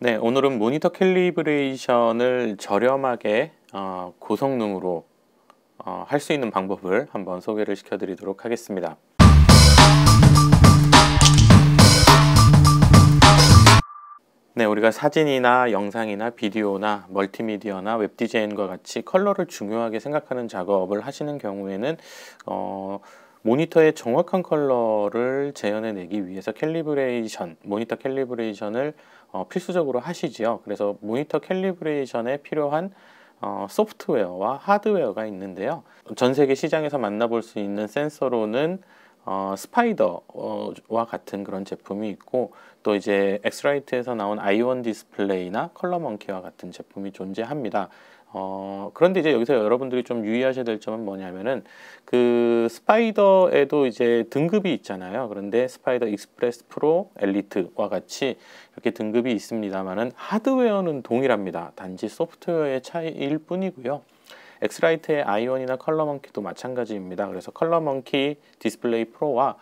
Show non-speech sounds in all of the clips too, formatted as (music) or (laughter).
네, 오늘은 모니터 캘리브레이션을 저렴하게 어, 고성능으로 어, 할수 있는 방법을 한번 소개를 시켜드리도록 하겠습니다. 네, 우리가 사진이나 영상이나 비디오나 멀티미디어나 웹 디자인과 같이 컬러를 중요하게 생각하는 작업을 하시는 경우에는 어, 모니터의 정확한 컬러를 재현해내기 위해서 캘리브레이션, 모니터 캘리브레이션을 어, 필수적으로 하시지요. 그래서 모니터 캘리브레이션에 필요한 어, 소프트웨어와 하드웨어가 있는데요. 전 세계 시장에서 만나볼 수 있는 센서로는 어, 스파이더와 같은 그런 제품이 있고 또 이제 엑스라이트에서 나온 아이온 디스플레이나 컬러먼키와 같은 제품이 존재합니다. 어, 그런데 이제 여기서 여러분들이 좀 유의하셔야 될 점은 뭐냐면은 그 스파이더에도 이제 등급이 있잖아요. 그런데 스파이더 익스프레스 프로 엘리트와 같이 이렇게 등급이 있습니다만은 하드웨어는 동일합니다. 단지 소프트웨어의 차이일 뿐이고요. 엑스라이트의 아이온이나 컬러먼키도 마찬가지입니다. 그래서 컬러먼키 디스플레이 프로와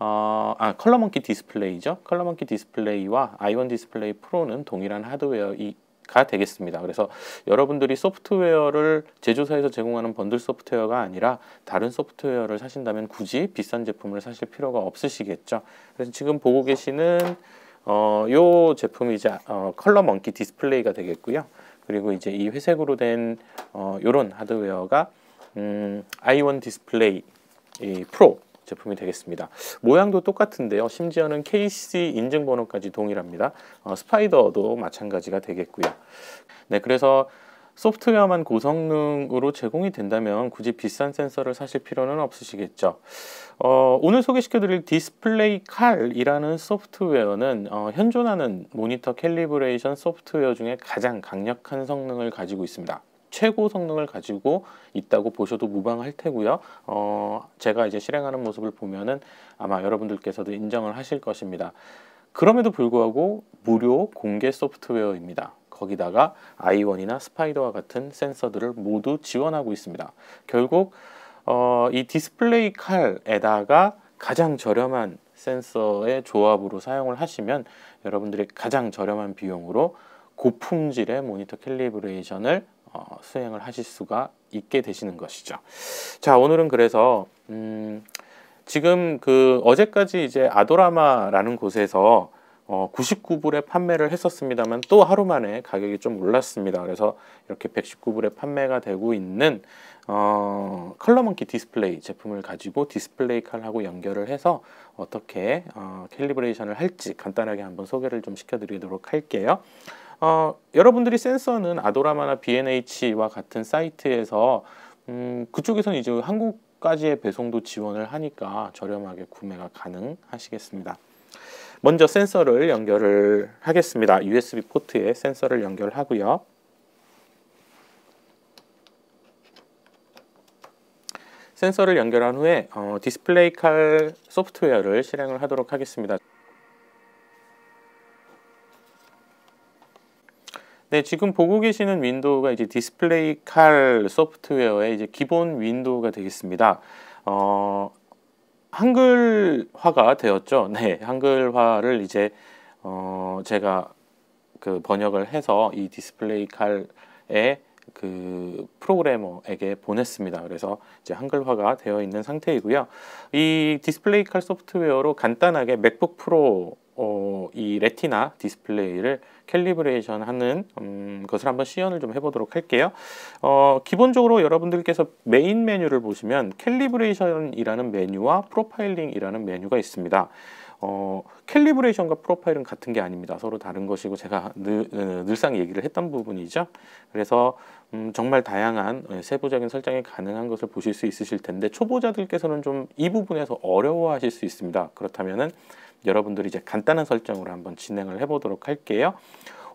어, 아, 컬러먼키 디스플레이죠. 컬러먼키 디스플레이와 아이온 디스플레이 프로는 동일한 하드웨어이 가 되겠습니다. 그래서 여러분들이 소프트웨어를 제조사에서 제공하는 번들 소프트웨어가 아니라 다른 소프트웨어를 사신다면 굳이 비싼 제품을 사실 필요가 없으시겠죠. 그래서 지금 보고 계시는 어, 요 제품이 이제 어, 컬러 먼키 디스플레이가 되겠고요. 그리고 이제 이 회색으로 된 어, 요런 하드웨어가 음, i1 디스플레이 이 프로 제품이 되겠습니다. 모양도 똑같은데요. 심지어는 KC 인증번호까지 동일합니다. 어, 스파이더도 마찬가지가 되겠고요. 네, 그래서 소프트웨어만 고성능으로 제공이 된다면 굳이 비싼 센서를 사실 필요는 없으시겠죠. 어, 오늘 소개시켜드릴 디스플레이 칼이라는 소프트웨어는 어, 현존하는 모니터 캘리브레이션 소프트웨어 중에 가장 강력한 성능을 가지고 있습니다. 최고 성능을 가지고 있다고 보셔도 무방할 테고요. 어, 제가 이제 실행하는 모습을 보면은 아마 여러분들께서도 인정을 하실 것입니다. 그럼에도 불구하고 무료 공개 소프트웨어입니다. 거기다가 아이원이나 스파이더와 같은 센서들을 모두 지원하고 있습니다. 결국 어, 이 디스플레이 칼에다가 가장 저렴한 센서의 조합으로 사용을 하시면 여러분들이 가장 저렴한 비용으로 고품질의 모니터 캘리브레이션을 수행을 하실 수가 있게 되시는 것이죠. 자 오늘은 그래서 음, 지금 그 어제까지 이제 아도라마라는 곳에서 어, 99불에 판매를 했었습니다만 또 하루 만에 가격이 좀 올랐습니다. 그래서 이렇게 119불에 판매가 되고 있는 어, 컬러먼키 디스플레이 제품을 가지고 디스플레이 칼하고 연결을 해서 어떻게 어, 캘리브레이션을 할지 간단하게 한번 소개를 좀 시켜드리도록 할게요. 어, 여러분들이 센서는 아도라마나 BNH와 같은 사이트에서 음, 그쪽에서는 이제 한국까지의 배송도 지원을 하니까 저렴하게 구매가 가능하시겠습니다. 먼저 센서를 연결을 하겠습니다. USB 포트에 센서를 연결하고요. 센서를 연결한 후에 어, 디스플레이 칼 소프트웨어를 실행을 하도록 하겠습니다. 네, 지금 보고 계시는 윈도우가 이제 디스플레이 칼 소프트웨어의 이제 기본 윈도우가 되겠습니다. 어, 한글화가 되었죠. 네, 한글화를 이제 어, 제가 그 번역을 해서 이 디스플레이 칼의 그 프로그래머에게 보냈습니다. 그래서 이제 한글화가 되어 있는 상태이고요. 이 디스플레이 칼 소프트웨어로 간단하게 맥북 프로 어, 이 레티나 디스플레이를 캘리브레이션 하는 음, 것을 한번 시연을 좀 해보도록 할게요. 어, 기본적으로 여러분들께서 메인 메뉴를 보시면 캘리브레이션이라는 메뉴와 프로파일링이라는 메뉴가 있습니다. 어, 캘리브레이션과 프로파일은 같은 게 아닙니다. 서로 다른 것이고 제가 늘, 어, 늘상 얘기를 했던 부분이죠. 그래서 음, 정말 다양한 예, 세부적인 설정이 가능한 것을 보실 수 있으실 텐데 초보자들께서는 좀 이 부분에서 어려워하실 수 있습니다. 그렇다면은 여러분들이 이제 간단한 설정으로 한번 진행을 해보도록 할게요.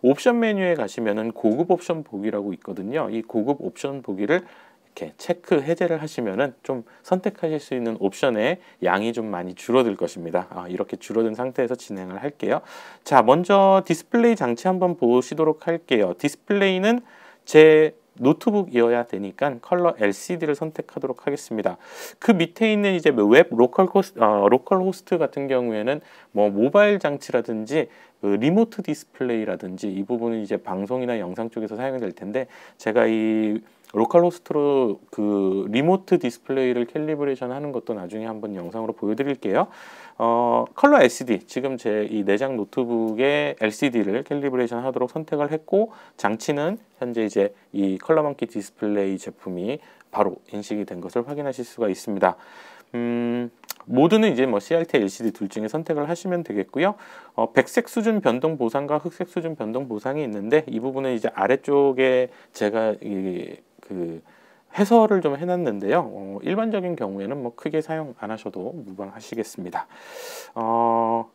옵션 메뉴에 가시면은 고급 옵션 보기라고 있거든요. 이 고급 옵션 보기를 이렇게 체크 해제를 하시면은 좀 선택하실 수 있는 옵션의 양이 좀 많이 줄어들 것입니다. 아, 이렇게 줄어든 상태에서 진행을 할게요. 자, 먼저 디스플레이 장치 한번 보시도록 할게요. 디스플레이는 제 노트북이어야 되니까 컬러 LCD를 선택하도록 하겠습니다. 그 밑에 있는 이제 뭐 웹 로컬 호스 어, 로컬 호스트 같은 경우에는 뭐 모바일 장치라든지 그 리모트 디스플레이라든지 이 부분은 이제 방송이나 영상 쪽에서 사용될 텐데 제가 이 로컬 호스트로 그 리모트 디스플레이를 캘리브레이션 하는 것도 나중에 한번 영상으로 보여드릴게요. 어, 컬러 LCD, 지금 제 이 내장 노트북의 LCD를 캘리브레이션 하도록 선택을 했고 장치는 현재 이제 이 컬러먼키 디스플레이 제품이 바로 인식이 된 것을 확인하실 수가 있습니다. 음, 모드는 이제 뭐 CRT, LCD 둘 중에 선택을 하시면 되겠고요. 어, 백색 수준 변동 보상과 흑색 수준 변동 보상이 있는데 이 부분은 이제 아래쪽에 제가 이그 해설을 좀 해놨는데요. 어, 일반적인 경우에는 뭐 크게 사용 안 하셔도 무방하시겠습니다. 어,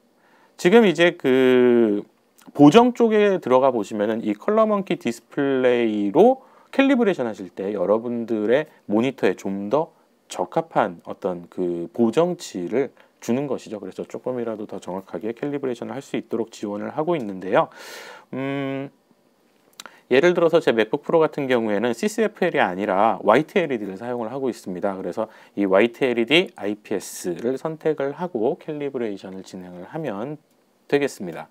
지금 이제 그 보정 쪽에 들어가 보시면은 이 컬러먼키 디스플레이로 캘리브레이션 하실 때 여러분들의 모니터에 좀 더 적합한 어떤 그 보정치를 주는 것이죠. 그래서 조금이라도 더 정확하게 캘리브레이션을 할 수 있도록 지원을 하고 있는데요. 음, 예를 들어서 제 맥북 프로 같은 경우에는 CCFL이 아니라 White LED를 사용을 하고 있습니다. 그래서 이 White LED IPS를 선택을 하고 캘리브레이션을 진행을 하면 되겠습니다.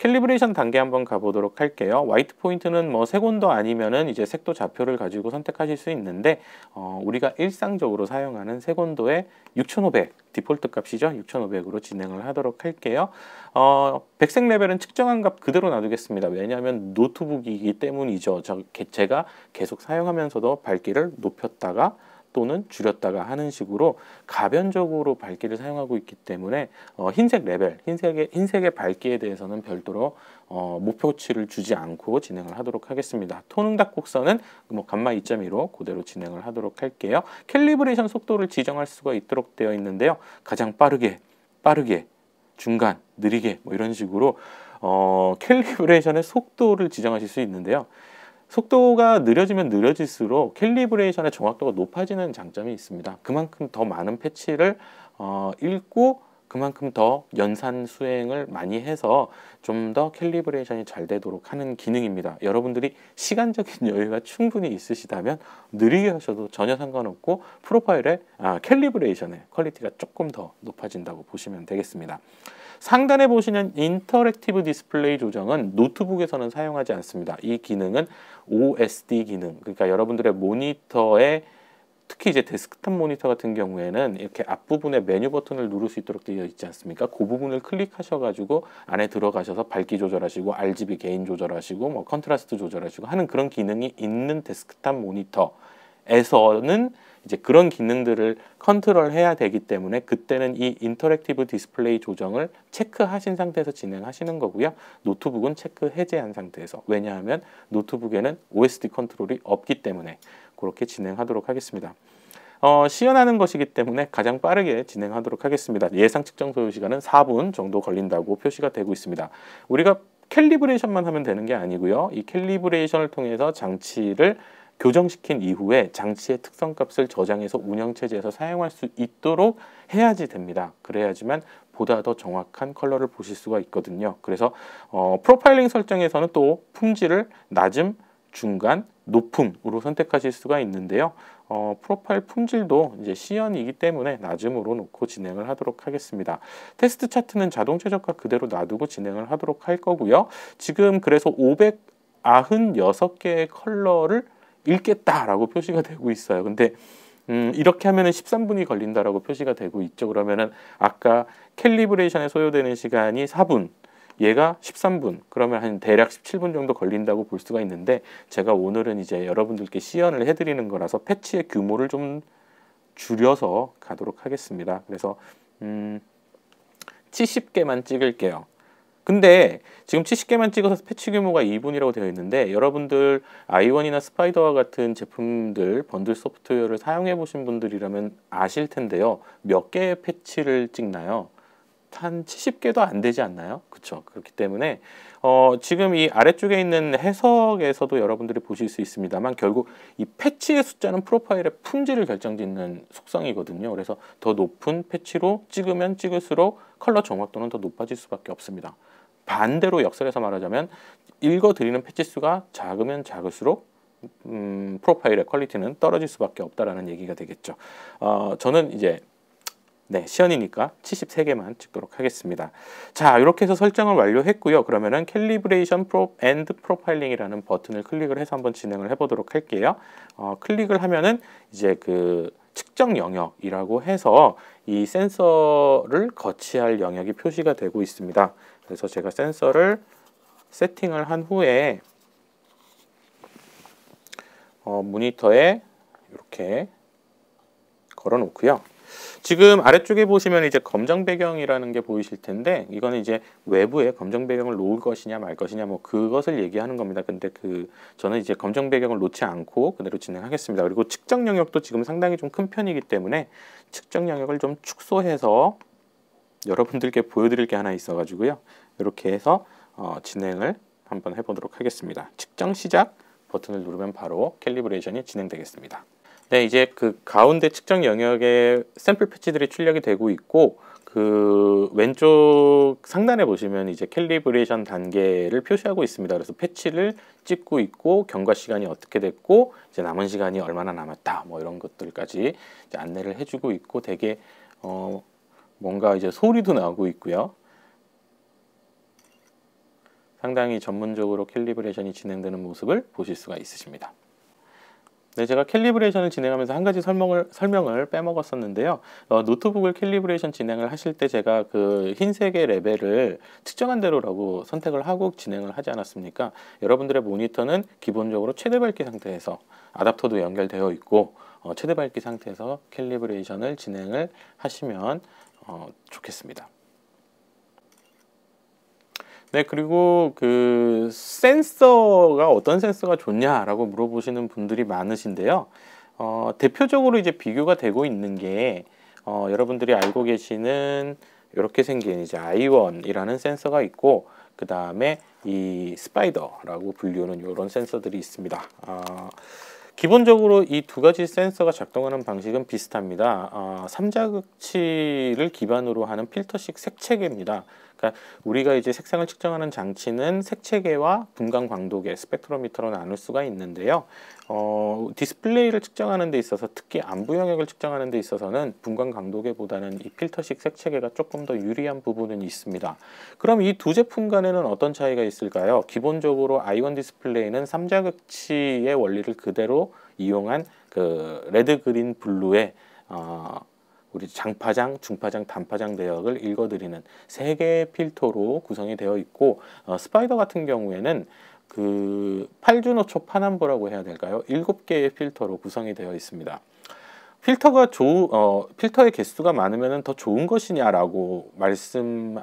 캘리브레이션 단계 한번 가보도록 할게요. 화이트 포인트는 뭐 색온도 아니면은 이제 색도 좌표를 가지고 선택하실 수 있는데 어, 우리가 일상적으로 사용하는 색온도의 6500 디폴트 값이죠. 6500으로 진행을 하도록 할게요. 어, 백색 레벨은 측정한 값 그대로 놔두겠습니다. 왜냐하면 노트북이기 때문이죠. 저, 제가 계속 사용하면서도 밝기를 높였다가 또는 줄였다가 하는 식으로 가변적으로 밝기를 사용하고 있기 때문에 어, 흰색 레벨, 흰색의, 흰색의 밝기에 대해서는 별도로 어, 목표치를 주지 않고 진행을 하도록 하겠습니다. 톤응답곡선은뭐 감마 2.2로 그대로 진행을 하도록 할게요. 캘리브레이션 속도를 지정할 수가 있도록 되어 있는데요. 가장 빠르게, 빠르게, 중간, 느리게 뭐 이런 식으로 어, 캘리브레이션의 속도를 지정하실 수 있는데요. 속도가 느려지면 느려질수록 캘리브레이션의 정확도가 높아지는 장점이 있습니다. 그만큼 더 많은 패치를 어, 읽고 그만큼 더 연산 수행을 많이 해서 좀 더 캘리브레이션이 잘 되도록 하는 기능입니다. 여러분들이 시간적인 여유가 충분히 있으시다면 느리게 하셔도 전혀 상관없고 프로파일의 아, 캘리브레이션의 퀄리티가 조금 더 높아진다고 보시면 되겠습니다. 상단에 보시는 인터랙티브 디스플레이 조정은 노트북에서는 사용하지 않습니다. 이 기능은 OSD 기능, 그러니까 여러분들의 모니터에 특히 이제 데스크탑 모니터 같은 경우에는 이렇게 앞부분에 메뉴 버튼을 누를 수 있도록 되어 있지 않습니까? 그 부분을 클릭하셔가지고 안에 들어가셔서 밝기 조절하시고 RGB 개인 조절하시고 뭐 컨트라스트 조절하시고 하는 그런 기능이 있는 데스크탑 모니터에서는 이제 그런 기능들을 컨트롤해야 되기 때문에 그때는 이 인터랙티브 디스플레이 조정을 체크하신 상태에서 진행하시는 거고요. 노트북은 체크 해제한 상태에서 왜냐하면 노트북에는 OSD 컨트롤이 없기 때문에 그렇게 진행하도록 하겠습니다. 어, 시연하는 것이기 때문에 가장 빠르게 진행하도록 하겠습니다. 예상 측정 소요 시간은 4분 정도 걸린다고 표시가 되고 있습니다. 우리가 캘리브레이션만 하면 되는 게 아니고요. 이 캘리브레이션을 통해서 장치를 교정시킨 이후에 장치의 특성값을 저장해서 운영체제에서 사용할 수 있도록 해야지 됩니다. 그래야지만 보다 더 정확한 컬러를 보실 수가 있거든요. 그래서 어, 프로파일링 설정에서는 또 품질을 낮음, 중간, 높음으로 선택하실 수가 있는데요. 어, 프로파일 품질도 이제 C연이기 때문에 낮음으로 놓고 진행을 하도록 하겠습니다. 테스트 차트는 자동 최적화 그대로 놔두고 진행을 하도록 할 거고요. 지금 그래서 596개의 컬러를 읽겠다라고 표시가 되고 있어요. 근데 음, 이렇게 하면은 13분이 걸린다라고 표시가 되고 있죠. 그러면은 아까 캘리브레이션에 소요되는 시간이 4분 얘가 13분 그러면 한 대략 17분 정도 걸린다고 볼 수가 있는데 제가 오늘은 이제 여러분들께 시연을 해드리는 거라서 패치의 규모를 좀 줄여서 가도록 하겠습니다. 그래서 음 70개만 찍을게요. 근데 지금 70개만 찍어서 패치 규모가 2분이라고 되어 있는데 여러분들 아이원이나 스파이더와 같은 제품들 번들 소프트웨어를 사용해 보신 분들이라면 아실 텐데요. 몇 개의 패치를 찍나요? 한 70개도 안 되지 않나요? 그렇죠. 그렇기 때문에 어, 지금 이 아래쪽에 있는 해석에서도 여러분들이 보실 수 있습니다만 결국 이 패치의 숫자는 프로파일의 품질을 결정짓는 속성이거든요. 그래서 더 높은 패치로 찍으면 찍을수록 컬러 정확도는 더 높아질 수밖에 없습니다. 반대로 역설해서 말하자면 읽어드리는 패치 수가 작으면 작을수록 음, 프로파일의 퀄리티는 떨어질 수밖에 없다라는 얘기가 되겠죠. 어, 저는 이제 네, 시연이니까 73개만 찍도록 하겠습니다. 자, 이렇게 해서 설정을 완료했고요. 그러면은 캘리브레이션 프로 앤드 프로파일링이라는 버튼을 클릭을 해서 한번 진행을 해보도록 할게요. 어, 클릭을 하면은 이제 그 측정 영역이라고 해서 이 센서를 거치할 영역이 표시가 되고 있습니다. 그래서 제가 센서를 세팅을 한 후에 어, 모니터에 이렇게 걸어 놓고요. 지금 아래쪽에 보시면 이제 검정 배경이라는 게 보이실 텐데 이거는 이제 외부에 검정 배경을 놓을 것이냐 말 것이냐 뭐 그것을 얘기하는 겁니다. 근데 그 저는 이제 검정 배경을 놓지 않고 그대로 진행하겠습니다. 그리고 측정 영역도 지금 상당히 좀 큰 편이기 때문에 측정 영역을 좀 축소해서 여러분들께 보여드릴 게 하나 있어가지고요. 이렇게 해서 어, 진행을 한번 해보도록 하겠습니다. 측정 시작 버튼을 누르면 바로 캘리브레이션이 진행되겠습니다. 네, 이제 그 가운데 측정 영역에 샘플 패치들이 출력이 되고 있고 그 왼쪽 상단에 보시면 이제 캘리브레이션 단계를 표시하고 있습니다. 그래서 패치를 찍고 있고 경과 시간이 어떻게 됐고 이제 남은 시간이 얼마나 남았다 뭐 이런 것들까지 안내를 해주고 있고 되게 어 뭔가 이제 소리도 나오고 있고요. 상당히 전문적으로 캘리브레이션이 진행되는 모습을 보실 수가 있으십니다. 네, 제가 캘리브레이션을 진행하면서 한 가지 설명을, 설명을 빼먹었었는데요. 어, 노트북을 캘리브레이션 진행을 하실 때 제가 그 흰색의 레벨을 특정한 대로라고 선택을 하고 진행을 하지 않았습니까? 여러분들의 모니터는 기본적으로 최대 밝기 상태에서 아답터도 연결되어 있고 어, 최대 밝기 상태에서 캘리브레이션을 진행을 하시면 어, 좋겠습니다. 네, 그리고 그 센서가 어떤 센서가 좋냐라고 물어보시는 분들이 많으신데요. 어, 대표적으로 이제 비교가 되고 있는 게 어, 여러분들이 알고 계시는 이렇게 생긴 이제 아이원이라는 센서가 있고 그 다음에 이 스파이더라고 불리우는 이런 센서들이 있습니다. 어, 기본적으로 이 두 가지 센서가 작동하는 방식은 비슷합니다. 어, 삼자극치를 기반으로 하는 필터식 색체계입니다. 그러니까 우리가 이제 색상을 측정하는 장치는 색체계와 분광 광도계, 스펙트로미터로 나눌 수가 있는데요. 어, 디스플레이를 측정하는 데 있어서 특히 안부 영역을 측정하는 데 있어서는 분광 광도계보다는 이 필터식 색체계가 조금 더 유리한 부분은 있습니다. 그럼 이 두 제품 간에는 어떤 차이가 있을까요? 기본적으로 아이 디스플레이는 삼자극치의 원리를 그대로 이용한 그 레드 그린 블루의 어, 우리 장파장, 중파장, 단파장 대역을 읽어드리는 세 개의 필터로 구성이 되어 있고 어, 스파이더 같은 경우에는 그 팔주노초 파남보라고 해야 될까요? 7 개의 필터로 구성이 되어 있습니다. 필터가 좋 어, 필터의 개수가 많으면 더 좋은 것이냐라고 말씀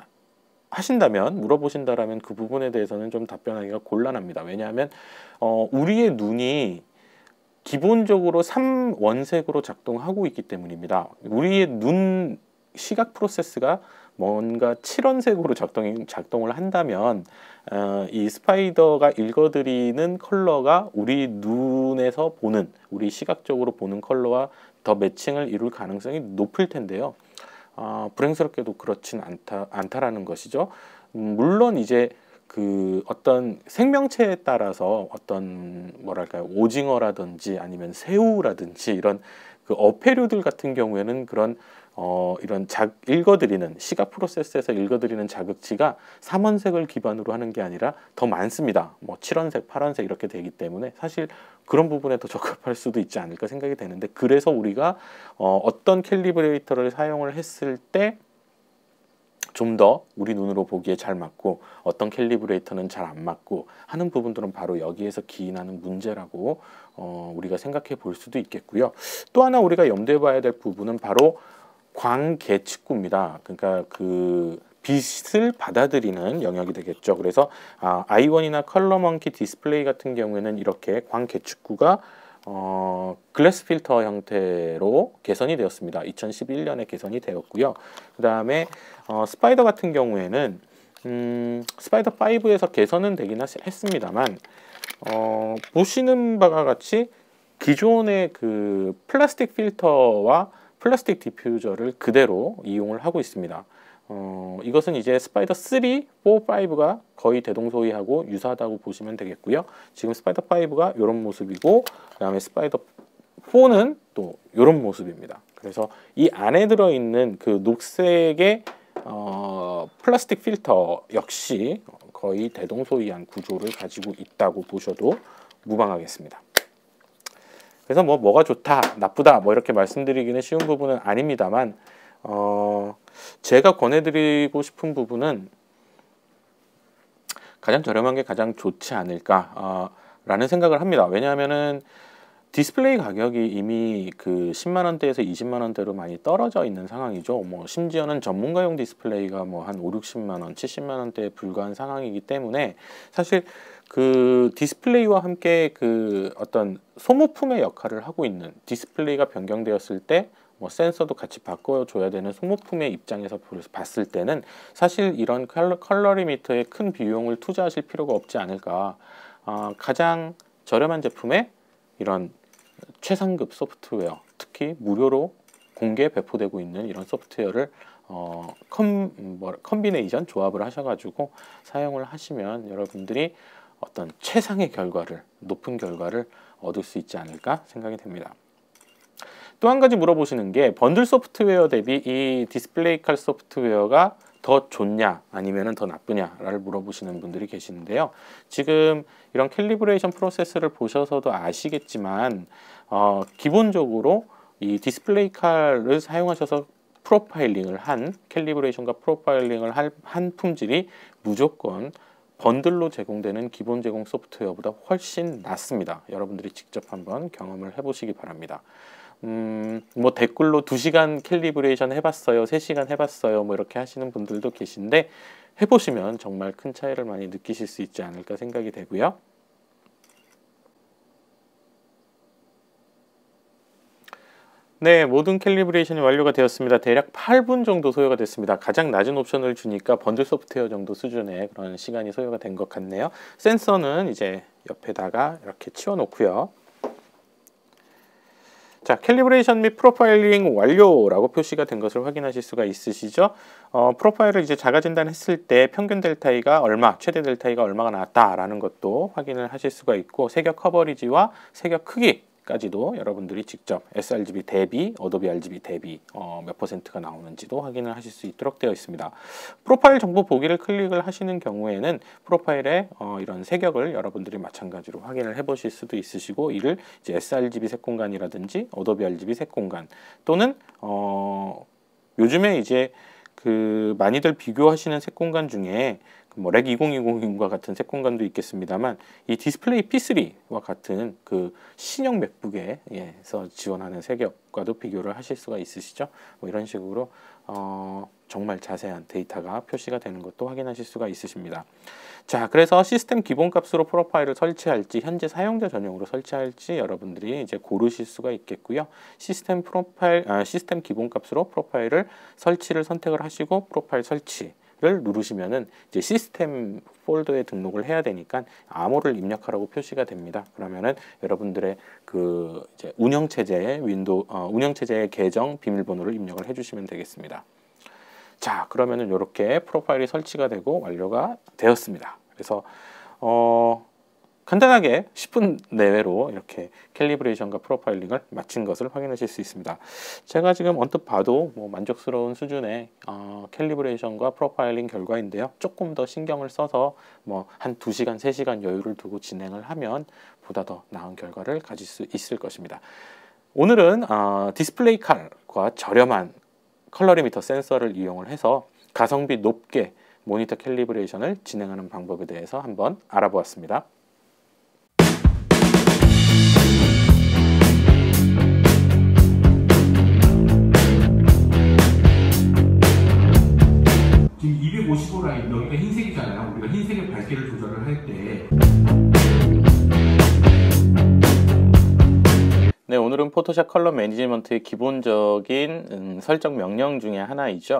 하신다면 물어보신다면그 부분에 대해서는 좀 답변하기가 곤란합니다. 왜냐하면 어, 우리의 눈이 기본적으로 3원색으로 작동하고 있기 때문입니다. 우리의 눈 시각 프로세스가 뭔가 7원색으로 작동, 작동을 한다면 어, 이 스파이더가 읽어드리는 컬러가 우리 눈에서 보는 우리 시각적으로 보는 컬러와 더 매칭을 이룰 가능성이 높을 텐데요. 어, 불행스럽게도 그렇진 않다, 않다라는 것이죠. 음, 물론 이제 그 어떤 생명체에 따라서 어떤 뭐랄까요 오징어라든지 아니면 새우라든지 이런 그 어패류들 같은 경우에는 그런 어 이런 작 읽어드리는 시각 프로세스에서 읽어드리는 자극치가 삼원색을 기반으로 하는 게 아니라 더 많습니다. 뭐칠원색 8원색 이렇게 되기 때문에 사실 그런 부분에 더 (laughs) 적합할 수도 있지 않을까 생각이 되는데 그래서 우리가 어 어떤 캘리브레이터를 사용을 했을 때 좀더 우리 눈으로 보기에 잘 맞고 어떤 캘리브레이터는 잘 안 맞고 하는 부분들은 바로 여기에서 기인하는 문제라고 어, 우리가 생각해 볼 수도 있겠고요. 또 하나 우리가 염두에 봐야 될 부분은 바로 광개측구입니다 그러니까 그 빛을 받아들이는 영역이 되겠죠. 그래서 아, 아이원이나 컬러먼키 디스플레이 같은 경우에는 이렇게 광개측구가 어, 글래스 필터 형태로 개선이 되었습니다. 2011년에 개선이 되었고요. 그 다음에 어, 스파이더 같은 경우에는 음, 스파이더 5에서 개선은 되긴 했습니다만 어, 보시는 바와 같이 기존의 그 플라스틱 필터와 플라스틱 디퓨저를 그대로 이용을 하고 있습니다. 어, 이것은 이제 스파이더 3, 4, 5가 거의 대동소이하고 유사하다고 보시면 되겠고요. 지금 스파이더 5가 이런 모습이고 그 다음에 스파이더 4는 또 이런 모습입니다. 그래서 이 안에 들어있는 그 녹색의 어, 플라스틱 필터 역시 거의 대동소이한 구조를 가지고 있다고 보셔도 무방하겠습니다. 그래서 뭐 뭐가 좋다, 나쁘다 뭐 이렇게 말씀드리기는 쉬운 부분은 아닙니다만 어, 제가 권해드리고 싶은 부분은 가장 저렴한 게 가장 좋지 않을까라는 어, 생각을 합니다. 왜냐하면은 디스플레이 가격이 이미 그 10만 원대에서 20만 원대로 많이 떨어져 있는 상황이죠. 뭐 심지어는 전문가용 디스플레이가 뭐 한 5, 60만 원, 70만 원대에 불과한 상황이기 때문에 사실 그 디스플레이와 함께 그 어떤 소모품의 역할을 하고 있는 디스플레이가 변경되었을 때뭐 센서도 같이 바꿔줘야 되는 소모품의 입장에서 봤을 때는 사실 이런 컬러리미터에 큰 비용을 투자하실 필요가 없지 않을까 어, 가장 저렴한 제품에 이런 최상급 소프트웨어 특히 무료로 공개 배포되고 있는 이런 소프트웨어를 어, 컴, 뭐, 컴비네이션 조합을 하셔가지고 사용을 하시면 여러분들이 어떤 최상의 결과를 높은 결과를 얻을 수 있지 않을까 생각이 됩니다. 또한 가지 물어보시는 게 번들 소프트웨어 대비 이 디스플레이 칼 소프트웨어가 더 좋냐 아니면 더 나쁘냐를 물어보시는 분들이 계시는데요. 지금 이런 캘리브레이션 프로세스를 보셔서도 아시겠지만 어, 기본적으로 이 디스플레이 칼을 사용하셔서 프로파일링을 한 캘리브레이션과 프로파일링을 한 품질이 무조건 번들로 제공되는 기본 제공 소프트웨어보다 훨씬 낫습니다. 여러분들이 직접 한번 경험을 해보시기 바랍니다. 음, 뭐 댓글로 2시간 캘리브레이션 해봤어요, 3시간 해봤어요, 뭐 이렇게 하시는 분들도 계신데 해보시면 정말 큰 차이를 많이 느끼실 수 있지 않을까 생각이 되고요. 네, 모든 캘리브레이션이 완료가 되었습니다. 대략 8분 정도 소요가 됐습니다. 가장 낮은 옵션을 주니까 번들 소프트웨어 정도 수준의 그런 시간이 소요가 된 것 같네요. 센서는 이제 옆에다가 이렇게 치워놓고요. 자, 캘리브레이션 및 프로파일링 완료라고 표시가 된 것을 확인하실 수가 있으시죠? 어, 프로파일을 이제 자가 진단했을 때 평균 델타이가 얼마, 최대 델타이가 얼마가 나왔다라는 것도 확인을 하실 수가 있고 세격 커버리지와 세격 크기 까지도 여러분들이 직접 sRGB 대비, 어도비 RGB 대비 어, 몇 퍼센트가 나오는지도 확인을 하실 수 있도록 되어 있습니다. 프로파일 정보 보기를 클릭을 하시는 경우에는 프로파일의 어, 이런 색역을 여러분들이 마찬가지로 확인을 해보실 수도 있으시고 이를 이제 sRGB 색 공간이라든지 어도비 RGB 색 공간 또는 어, 요즘에 이제 그 많이들 비교하시는 색 공간 중에 뭐렉 2020과 같은 색공간도 있겠습니다만 이 디스플레이 P3와 같은 그 신형 맥북에서 지원하는 색역과도 비교를 하실 수가 있으시죠. 뭐 이런 식으로 어 정말 자세한 데이터가 표시가 되는 것도 확인하실 수가 있으십니다. 자, 그래서 시스템 기본값으로 프로파일을 설치할지 현재 사용자 전용으로 설치할지 여러분들이 이제 고르실 수가 있겠고요. 시스템 프로파일 아, 시스템 기본값으로 프로파일을 설치를 선택을 하시고 프로파일 설치 를 누르시면은 이제 시스템 폴더에 등록을 해야 되니까 암호를 입력하라고 표시가 됩니다. 그러면은 여러분들의 그 이제 운영 체제의 윈도 어, 운영 체제의 계정 비밀번호를 입력을 해주시면 되겠습니다. 자 그러면은 이렇게 프로파일이 설치가 되고 완료가 되었습니다. 그래서 어 간단하게 10분 내외로 이렇게 캘리브레이션과 프로파일링을 마친 것을 확인하실 수 있습니다. 제가 지금 언뜻 봐도 뭐 만족스러운 수준의 어, 캘리브레이션과 프로파일링 결과인데요. 조금 더 신경을 써서 뭐한 2시간, 3시간 여유를 두고 진행을 하면 보다 더 나은 결과를 가질 수 있을 것입니다. 오늘은 어, 디스플레이 칼과 저렴한 컬러리미터 센서를 이용을 해서 가성비 높게 모니터 캘리브레이션을 진행하는 방법에 대해서 한번 알아보았습니다. 밝기를 조절을 할때 네, 오늘은 포토샵 컬러 매니지먼트의 기본적인 음, 설정 명령 중의 하나이죠.